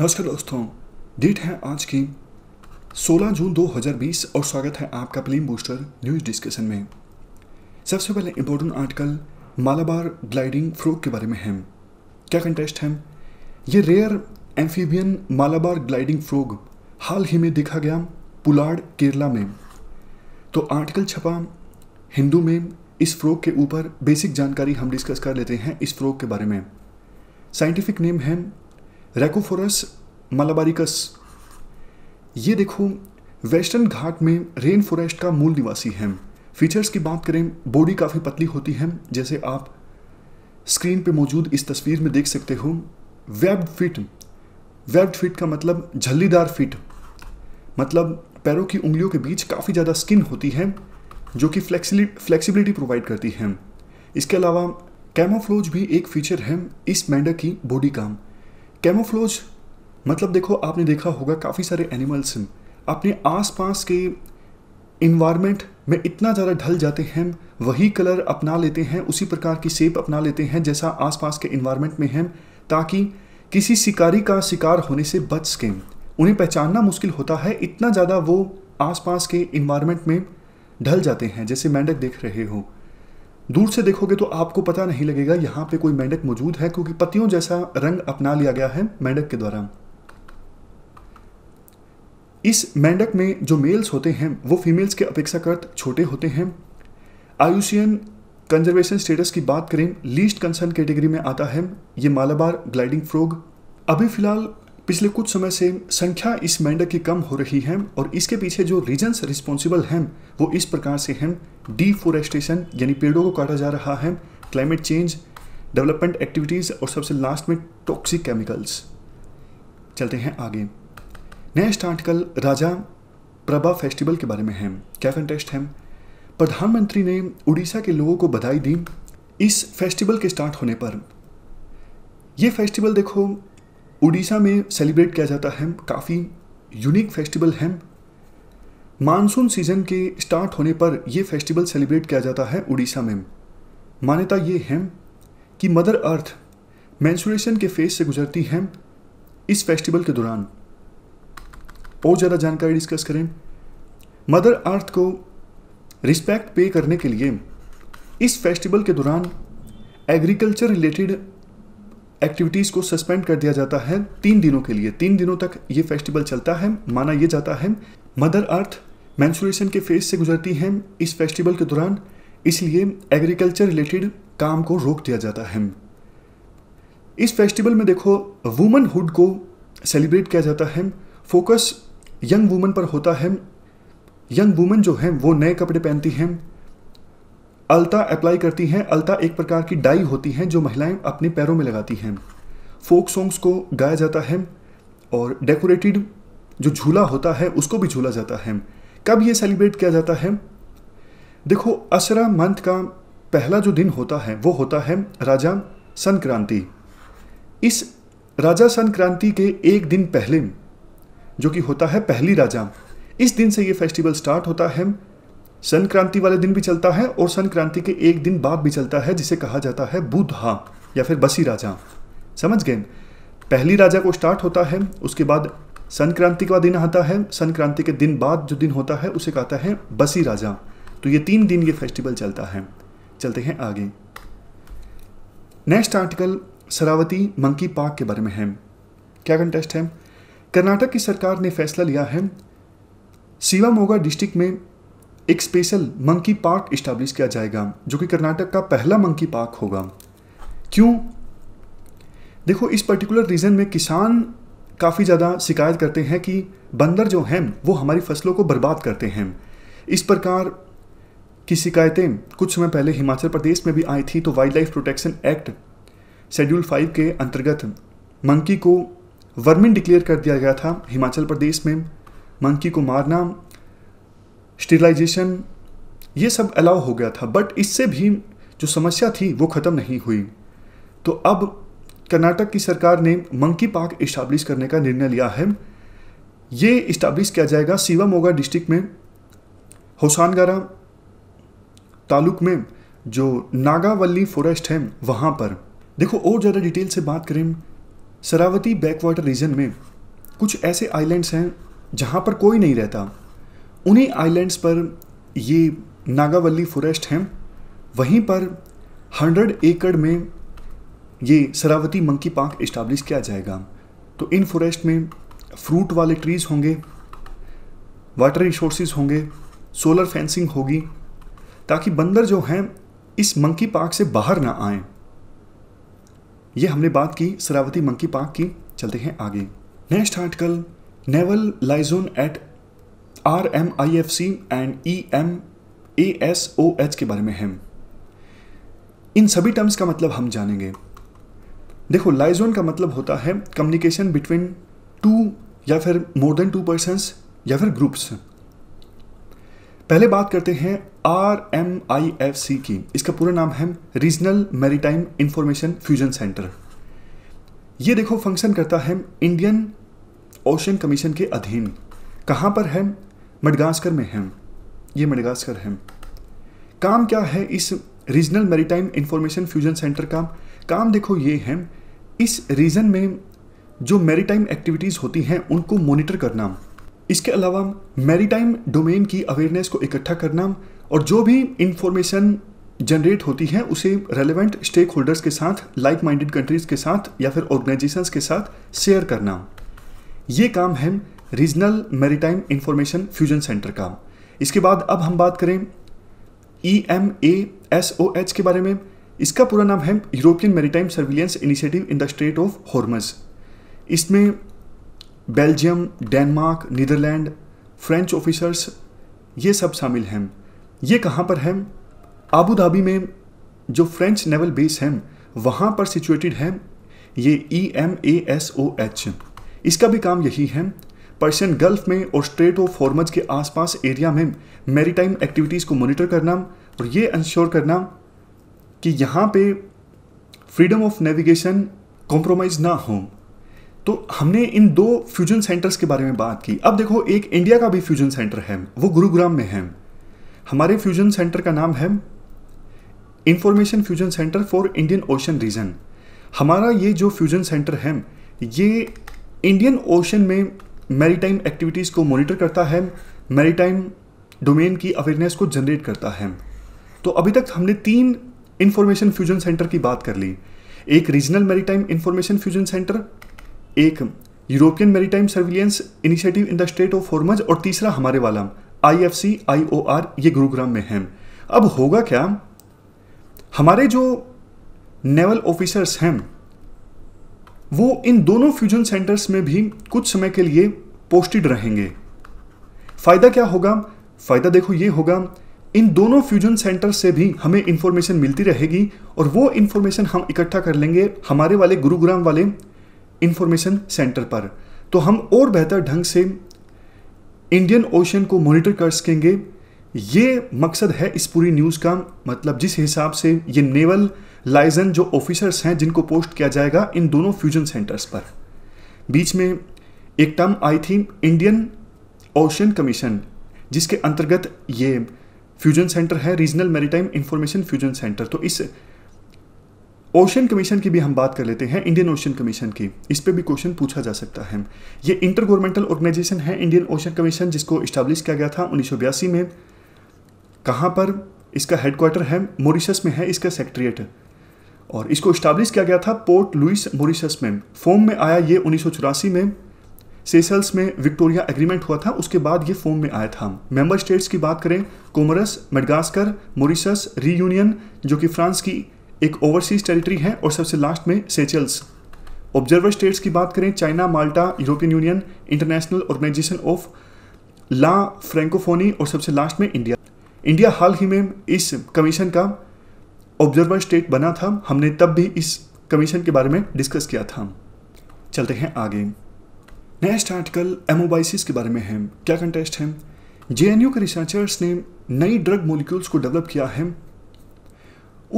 नमस्कार दोस्तों डेट है आज की 16 जून 2020 और स्वागत है आपका प्लेन बूस्टर न्यूज डिस्कशन में सबसे पहले important article Malabar gliding frog के बारे में है क्या कंटेस्ट है ये rare amphibian Malabar gliding frog हाल ही में देखा गया पुलाड़ केरला में तो आर्टिकल छपा हिंदू में इस फ्रोक के ऊपर बेसिक जानकारी हम डिस्कस कर लेते हैं इस फ्रोक के बारे में साइंटिफिक नेम है रेकोफोरस मलाबारिकस ये देखो वेस्टर्न घाट में रेन फॉरेस्ट का मूल निवासी है फीचर्स की बात करें बॉडी काफ़ी पतली होती है जैसे आप स्क्रीन पे मौजूद इस तस्वीर में देख सकते हो वेब्ड फिट वेब्ड फिट का मतलब झल्लीदार फिट मतलब पैरों की उंगलियों के बीच काफ़ी ज़्यादा स्किन होती है जो कि फ्लेक्सिली फ्लेक्सीबिलिटी प्रोवाइड करती है इसके अलावा कैमोफ्लोज भी एक फीचर है इस मेंढक की बॉडी का कैमोफ्लोज मतलब देखो आपने देखा होगा काफ़ी सारे एनिमल्स हैं अपने आसपास के इन्वायरमेंट में इतना ज़्यादा ढल जाते हैं वही कलर अपना लेते हैं उसी प्रकार की सेप अपना लेते हैं जैसा आसपास के इन्वायरमेंट में हैं ताकि किसी शिकारी का शिकार होने से बच सकें उन्हें पहचानना मुश्किल होता है इतना ज़्यादा वो आसपास के इन्वायरमेंट में ढल जाते हैं जैसे मेंढक देख रहे हो दूर से देखोगे तो आपको पता नहीं लगेगा यहाँ पे कोई मेंढक मौजूद है क्योंकि पतियों जैसा रंग अपना लिया गया है मेंढक के द्वारा इस मेंढक में जो मेल्स होते हैं वो फीमेल्स के अपेक्षाकृत छोटे होते हैं आयुषियन कंजर्वेशन स्टेटस की बात करें लीस्ट कंसर्न कैटेगरी में आता है ये मालाबार ग्लाइडिंग फ्रोग अभी फिलहाल पिछले कुछ समय से संख्या इस मेंढक की कम हो रही है और इसके पीछे जो रीजन रिस्पॉन्सिबल हैं वो इस प्रकार से हैं डिफोरेस्टेशन यानी पेड़ों को काटा जा रहा है क्लाइमेट चेंज डेवलपमेंट एक्टिविटीज़ और सबसे लास्ट में टॉक्सिक केमिकल्स चलते हैं आगे next article Raja Parba festival के बारे में है क्या कंटेस्ट है प्रधानमंत्री ने उड़ीसा के लोगों को बधाई दी इस फेस्टिवल के स्टार्ट होने पर यह फेस्टिवल देखो उड़ीसा में सेलिब्रेट किया जाता है काफ़ी यूनिक फेस्टिवल है मानसून सीजन के स्टार्ट होने पर यह फेस्टिवल सेलिब्रेट किया जाता है उड़ीसा में मान्यता ये है कि मदर अर्थ मैंसुरेशन के फेज से गुजरती है इस फेस्टिवल के दौरान और ज़्यादा जानकारी डिस्कस करें मदर अर्थ को रिस्पेक्ट पे करने के लिए इस फेस्टिवल के दौरान एग्रीकल्चर रिलेटेड एक्टिविटीज़ को सस्पेंड कर दिया जाता है तीन दिनों के लिए तीन दिनों तक ये फेस्टिवल चलता है माना यह जाता है मदर अर्थ मैंसुरेशन के फेज से गुजरती हैं इस फेस्टिवल के दौरान इसलिए एग्रीकल्चर रिलेटेड काम को रोक दिया जाता है इस फेस्टिवल में देखो वुमनहुड को सेलिब्रेट किया जाता है फोकस यंग वुमन पर होता है यंग वुमन जो हैं वो नए कपड़े पहनती हैं अल्ता अप्लाई करती हैं अल्ता एक प्रकार की डाई होती हैं जो महिलाएं अपने पैरों में लगाती हैं फोक सॉन्ग्स को गाया जाता है और डेकोरेटेड जो झूला होता है उसको भी झूला जाता है कब ये सेलिब्रेट किया जाता है देखो असरा मंथ का पहला जो दिन होता है वो होता है राजा संक्रांति इस राजा संक्रांति के एक दिन पहले जो कि होता है पहली राजा इस दिन से ये फेस्टिवल स्टार्ट होता है संक्रांति वाले दिन भी चलता है और संक्रांति के एक दिन बाद भी चलता है जिसे कहा जाता है बुधा या फिर बसी राजा समझ गए पहली राजा को स्टार्ट होता है उसके बाद संक्रांति का दिन आता है संक्रांति के दिन बाद जो दिन होता है उसे कहता है बसी राजा तो ये तीन दिन ये फेस्टिवल चलता है चलते हैं आगे next article Sharavathi monkey park के बारे में है क्या कंटेस्ट है कर्नाटक की सरकार ने फैसला लिया है शिवामोगा डिस्ट्रिक्ट में एक स्पेशल मंकी पार्क इस्टेब्लिश किया जाएगा जो कि कर्नाटक का पहला मंकी पार्क होगा क्यों देखो इस पर्टिकुलर रीज़न में किसान काफ़ी ज़्यादा शिकायत करते हैं कि बंदर जो हैं वो हमारी फसलों को बर्बाद करते हैं इस प्रकार की शिकायतें कुछ समय पहले हिमाचल प्रदेश में भी आई थी तो wildlife protection act schedule five के अंतर्गत मंकी को वर्मिन डिक्लेयर कर दिया गया था हिमाचल प्रदेश में मंकी को मारना स्टीलाइजेशन ये सब अलाउ हो गया था बट इससे भी जो समस्या थी वो ख़त्म नहीं हुई तो अब कर्नाटक की सरकार ने मंकी पार्क इस्टाब्लिश करने का निर्णय लिया है ये इस्टाब्लिश किया जाएगा सीवामोगा डिस्ट्रिक्ट में होसानगारा तालुक में जो नागावली फॉरेस्ट है वहाँ पर देखो और ज़्यादा डिटेल से बात करें सरावती बैकवाटर रीजन में कुछ ऐसे आइलैंड्स हैं जहाँ पर कोई नहीं रहता उन्हीं आइलैंड्स पर ये नागावली फॉरेस्ट हैं वहीं पर 100 एकड़ में ये सरावती मंकी पार्क इस्टाब्लिश किया जाएगा तो इन फॉरेस्ट में फ्रूट वाले ट्रीज होंगे वाटर रिसोर्सेज होंगे सोलर फेंसिंग होगी ताकि बंदर जो हैं इस मंकी पार्क से बाहर ना आए ये हमने बात की सरावती मंकी पार्क की चलते हैं आगे next article naval liaison at R M I F C and E M A S O H के बारे में है इन सभी टर्म्स का मतलब हम जानेंगे देखो लाइजोन का मतलब होता है कम्युनिकेशन बिटवीन टू या फिर मोर देन टू पर्सनस या फिर ग्रुप्स पहले बात करते हैं R M I F C की इसका पूरा नाम है regional maritime information fusion centre ये देखो फंक्शन करता है इंडियन ओशन कमीशन के अधीन कहां पर है मडगास्कर में हैं ये मडगास्कर हैं काम क्या है इस regional maritime information fusion centre का काम देखो ये है इस रीजन में जो मेरीटाइम एक्टिविटीज़ होती हैं उनको मॉनिटर करना इसके अलावा मेरीटाइम डोमेन की अवेयरनेस को इकट्ठा करना और जो भी इंफॉर्मेशन जनरेट होती है उसे रेलेवेंट स्टेक होल्डर्स के साथ लाइक माइंडेड कंट्रीज़ के साथ या फिर ऑर्गेनाइजेशंस के साथ शेयर करना ये काम है regional maritime information fusion centre का इसके बाद अब हम बात करें E M A S O H के बारे में इसका पूरा नाम है European maritime surveillance initiative in the strait of Hormuz इसमें Belgium Denmark Netherland French officers ये सब शामिल हैं ये कहाँ पर है आबू धाबी में जो फ्रेंच नेवल बेस है वहाँ पर सिचुएटेड है ये E M A S O H इसका भी काम यही है पर्शियन गल्फ में और स्ट्रेट ऑफ फॉर्मज के आसपास एरिया में मेरीटाइम एक्टिविटीज़ को मॉनिटर करना और ये इंश्योर करना कि यहाँ पे फ्रीडम ऑफ नेविगेशन कॉम्प्रोमाइज़ ना हो तो हमने इन दो फ्यूजन सेंटर्स के बारे में बात की अब देखो एक इंडिया का भी फ्यूजन सेंटर है वो गुरुग्राम में है हमारे फ्यूजन सेंटर का नाम है information fusion centre for Indian ocean region हमारा ये जो फ्यूजन सेंटर है ये इंडियन ओशन में मैरीटाइम एक्टिविटीज़ को मॉनिटर करता है मैरीटाइम डोमेन की अवेयरनेस को जनरेट करता है तो अभी तक हमने तीन इंफॉर्मेशन फ्यूजन सेंटर की बात कर ली एक regional maritime information fusion centre एक European maritime surveillance initiative in the strait of Hormuz और तीसरा हमारे वाला आई एफ सी आई ओ आर ये गुरुग्राम में है अब होगा क्या हमारे जो नेवल ऑफिसर्स हैं वो इन दोनों फ्यूजन सेंटर्स में भी कुछ समय के लिए पोस्टेड रहेंगे फ़ायदा क्या होगा फ़ायदा देखो ये होगा इन दोनों फ्यूजन सेंटर से भी हमें इंफॉर्मेशन मिलती रहेगी और वो इन्फॉर्मेशन हम इकट्ठा कर लेंगे हमारे वाले गुरुग्राम वाले इंफॉर्मेशन सेंटर पर तो हम और बेहतर ढंग से इंडियन ओशन को मॉनिटर कर सकेंगे ये मकसद है इस पूरी न्यूज़ का मतलब जिस हिसाब से ये नेवल लाइजन जो ऑफिसर्स हैं जिनको पोस्ट किया जाएगा इन दोनों फ्यूजन सेंटर्स पर बीच में एक टर्म आई थी इंडियन ओशन कमीशन जिसके अंतर्गत ये फ्यूजन सेंटर है regional maritime information fusion centre तो इस ओशन कमीशन की भी हम बात कर लेते हैं इंडियन ओशन कमीशन की इस पर भी क्वेश्चन पूछा जा सकता है ये इंटर गवर्नमेंटल ऑर्गेनाइजेशन है इंडियन ओशन कमीशन जिसको इस्टेब्लिश किया गया था उन्नीस में कहाँ पर इसका हेडक्वार्टर है मॉरिशस में है इसका सेक्रेटरिएट और इसको इस्टाब्लिश किया गया था पोर्ट लुइस मोरिशस में फोम में आया ये उन्नीस में सेसल्स में विक्टोरिया एग्रीमेंट हुआ था उसके बाद ये फोम में आया था मेंबर स्टेट्स की बात करें कोमरस मेडगास्कर मोरिशस रीयूनियन जो कि फ्रांस की एक ओवरसीज टेरिटरी है और सबसे लास्ट में सेचल्स ऑब्जर्वर स्टेट्स की बात करें China Malta European Union International Organisation of la Francophonie और सबसे लास्ट में इंडिया इंडिया हाल ही में इस कमीशन का ऑब्जर्वर स्टेट बना था हमने तब भी इस कमीशन के बारे में डिस्कस किया था चलते हैं आगे नेक्स्ट आर्टिकल एमोबाइसिस के बारे में है क्या कंटेस्ट है जे के रिसर्चर्स ने नई ड्रग मोलिक्यूल्स को डेवलप किया है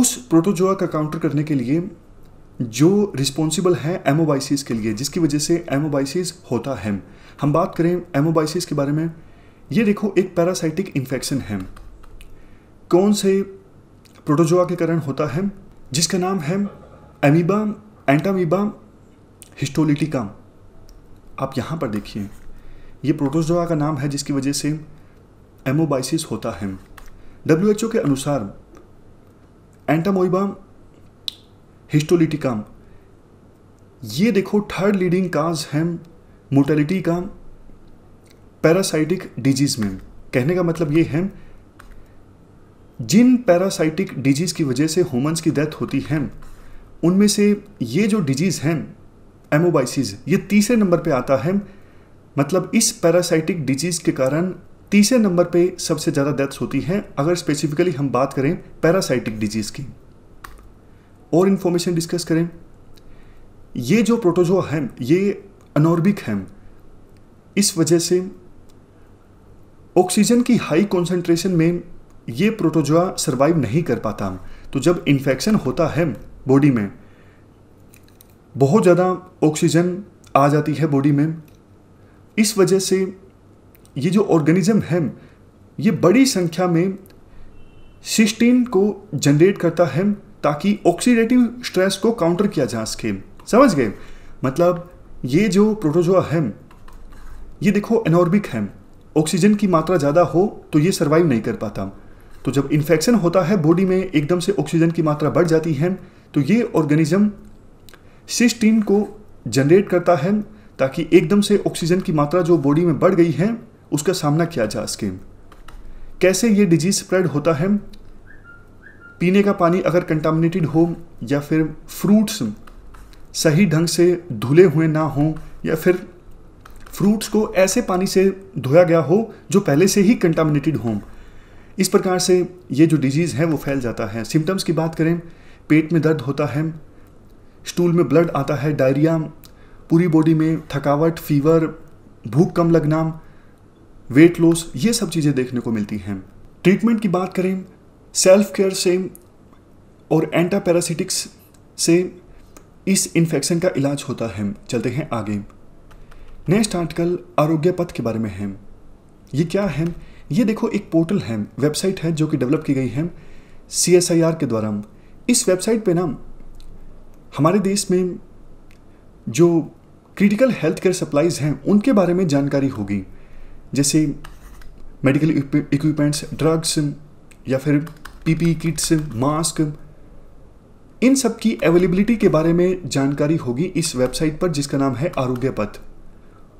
उस प्रोटोजोआ का काउंटर करने के लिए जो रिस्पॉन्सिबल है एमोबाइसिस के लिए जिसकी वजह से एमोबाइसिस होता है हम बात करें एमोबाइसिस के बारे में ये देखो एक पैरासाइटिक इन्फेक्शन है कौन से प्रोटोजोआ के कारण होता है जिसका नाम है एमीबा एंटामीबा हिस्टोलिटिका आप यहाँ पर देखिए ये प्रोटोजोआ का नाम है जिसकी वजह से एमोबाइसिस होता है डब्ल्यू के अनुसार एंटामोइबा हिस्टोलिटिका ये देखो थर्ड लीडिंग काज है मोटेलिटी का पैरासाइटिक डिजीज़ में कहने का मतलब ये है जिन पैरासाइटिक डिजीज़ की वजह से ह्यूमंस की डेथ होती है उनमें से ये जो डिजीज़ हैं एमोबाइसिस e, ये तीसरे नंबर पे आता है मतलब इस पैरासाइटिक डिजीज़ के कारण तीसरे नंबर पे सबसे ज़्यादा डेथ्स होती हैं अगर स्पेसिफिकली हम बात करें पैरासाइटिक डिजीज़ की और इन्फॉर्मेशन डिस्कस करें ये जो प्रोटोजो है ये अनॉर्बिक है इस वजह से ऑक्सीजन की हाई कॉन्सेंट्रेशन में ये प्रोटोजोआ सर्वाइव नहीं कर पाता तो जब इन्फेक्शन होता है बॉडी में बहुत ज़्यादा ऑक्सीजन आ जाती है बॉडी में इस वजह से ये जो ऑर्गेनिज्म है ये बड़ी संख्या में सिस्टीन को जनरेट करता है ताकि ऑक्सीडेटिव स्ट्रेस को काउंटर किया जा सके समझ गए मतलब ये जो प्रोटोजोआ है ये देखो एनॉर्बिक है ऑक्सीजन की मात्रा ज़्यादा हो तो ये सर्वाइव नहीं कर पाता तो जब इन्फेक्शन होता है बॉडी में एकदम से ऑक्सीजन की मात्रा बढ़ जाती है तो ये ऑर्गेनिज्म सिस्टीन को जनरेट करता है ताकि एकदम से ऑक्सीजन की मात्रा जो बॉडी में बढ़ गई है उसका सामना किया जा सके कैसे ये डिजीज स्प्रेड होता है पीने का पानी अगर कंटामिनेटेड हो या फिर फ्रूट्स सही ढंग से धुले हुए ना हो या फिर फ्रूट्स को ऐसे पानी से धोया गया हो जो पहले से ही कंटामिनेटेड हों इस प्रकार से ये जो डिजीज़ है वो फैल जाता है सिम्टम्स की बात करें पेट में दर्द होता है स्टूल में ब्लड आता है डायरिया पूरी बॉडी में थकावट फीवर भूख कम लगना वेट लॉस ये सब चीज़ें देखने को मिलती हैं ट्रीटमेंट की बात करें सेल्फ केयर से और एंटापैरासिटिक्स से इस इन्फेक्शन का इलाज होता है चलते हैं आगे नेक्स्ट आर्टिकल आरोग्य पथ के बारे में है ये क्या है ये देखो एक पोर्टल है वेबसाइट है जो कि डेवलप की गई है सी के द्वारा इस वेबसाइट पे ना हमारे देश में जो क्रिटिकल हेल्थ केयर सप्लाइज हैं उनके बारे में जानकारी होगी जैसे मेडिकल इक्विपमेंट्स ड्रग्स या फिर पीपी किट्स मास्क इन सब की अवेलेबिलिटी के बारे में जानकारी होगी इस वेबसाइट पर जिसका नाम है आरोग्य पथ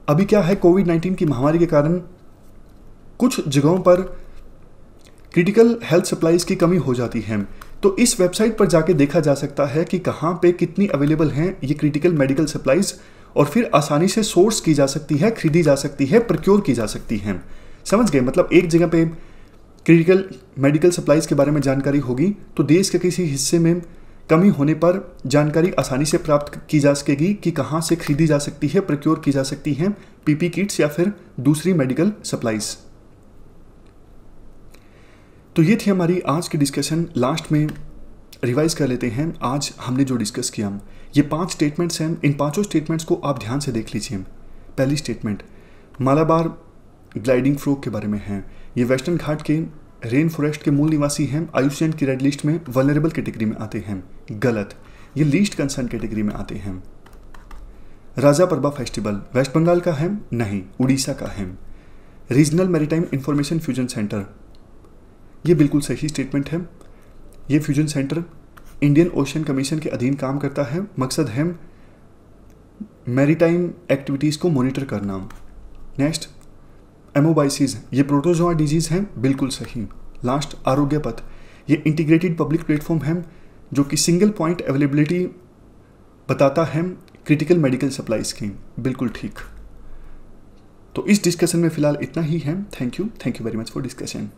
अभी क्या है कोविड 19 की महामारी के कारण कुछ जगहों पर क्रिटिकल हेल्थ सप्लाईज की कमी हो जाती है तो इस वेबसाइट पर जाके देखा जा सकता है कि कहाँ पे कितनी अवेलेबल हैं ये क्रिटिकल मेडिकल सप्लाईज और फिर आसानी से सोर्स की जा सकती है खरीदी जा सकती है प्रक्योर की जा सकती है समझ गए मतलब एक जगह पे क्रिटिकल मेडिकल सप्लाईज के बारे में जानकारी होगी तो देश के किसी हिस्से में कमी होने पर जानकारी आसानी से प्राप्त की जा सकेगी कि कहाँ से खरीदी जा सकती है प्रक्योर की जा सकती है पीपी किट्स या फिर दूसरी मेडिकल सप्लाईज़ तो ये थी हमारी आज की डिस्कशन लास्ट में रिवाइज कर लेते हैं आज हमने जो डिस्कस किया ये पांच स्टेटमेंट्स हैं इन पांचों स्टेटमेंट्स को आप ध्यान से देख लीजिए पहली स्टेटमेंट मालाबार ग्लाइडिंग फ्रोक के बारे में है ये वेस्टर्न घाट के रेन फॉरेस्ट के मूल निवासी हैं आयुष्यन की रेड लिस्ट में वनरेबल कैटेगरी में आते हैं गलत ये लीस्ट कंसर्न कैटेगरी में आते हैं राजा परबा फेस्टिवल वेस्ट बंगाल का है नहीं उड़ीसा का है regional maritime information fusion centre ये बिल्कुल सही स्टेटमेंट है ये fusion centre Indian ocean Commission के अधीन काम करता है मकसद है मैरीटाइम एक्टिविटीज़ को मॉनिटर करना नेक्स्ट एमोबाइसिस ये प्रोटोजोआ डिजीज़ है बिल्कुल सही लास्ट आरोग्य पथ ये इंटीग्रेटेड पब्लिक प्लेटफॉर्म है जो कि सिंगल पॉइंट अवेलेबिलिटी बताता है क्रिटिकल मेडिकल सप्लाई स्कीम बिल्कुल ठीक तो इस डिस्कशन में फिलहाल इतना ही है thank you thank you very much for discussion